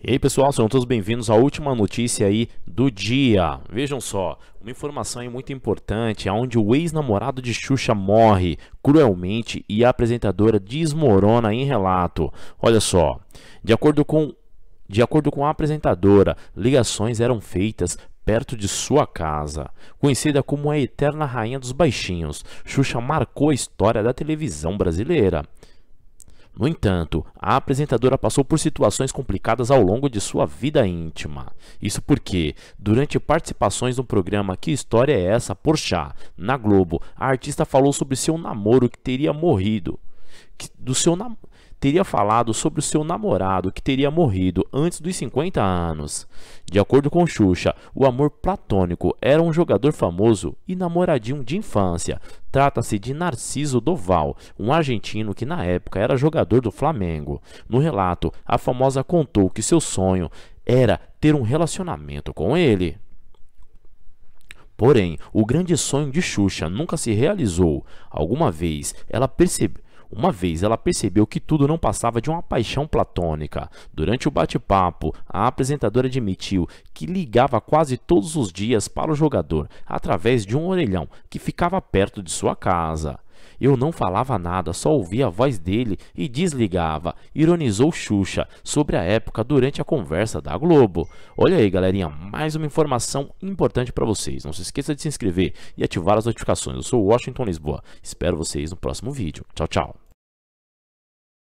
E aí, pessoal, sejam todos bem-vindos à última notícia aí do dia. Vejam só, uma informação aí muito importante, aonde o ex-namorado de Xuxa morre cruelmente e a apresentadora desmorona em relato. Olha só, de acordo com de acordo com a apresentadora, ligações eram feitas perto de sua casa. Conhecida como a eterna rainha dos baixinhos, Xuxa marcou a história da televisão brasileira. No entanto, a apresentadora passou por situações complicadas ao longo de sua vida íntima. Isso porque, durante participações no programa Que História é Essa? por Chá, na Globo, a artista falou sobre seu namoro que teria morrido. Que, do seu namoro teria falado sobre o seu namorado que teria morrido antes dos 50 anos. De acordo com Xuxa, o amor platônico era um jogador famoso e namoradinho de infância. Trata-se de Narciso Doval, um argentino que na época era jogador do Flamengo. No relato, a famosa contou que seu sonho era ter um relacionamento com ele. Porém, o grande sonho de Xuxa nunca se realizou. Alguma vez ela percebeu uma vez ela percebeu que tudo não passava de uma paixão platônica. Durante o bate-papo, a apresentadora admitiu que ligava quase todos os dias para o jogador através de um orelhão que ficava perto de sua casa. Eu não falava nada, só ouvia a voz dele e desligava. Ironizou Xuxa sobre a época durante a conversa da Globo. Olha aí, galerinha, mais uma informação importante para vocês. Não se esqueça de se inscrever e ativar as notificações. Eu sou Washington Lisboa. Espero vocês no próximo vídeo. Tchau, tchau.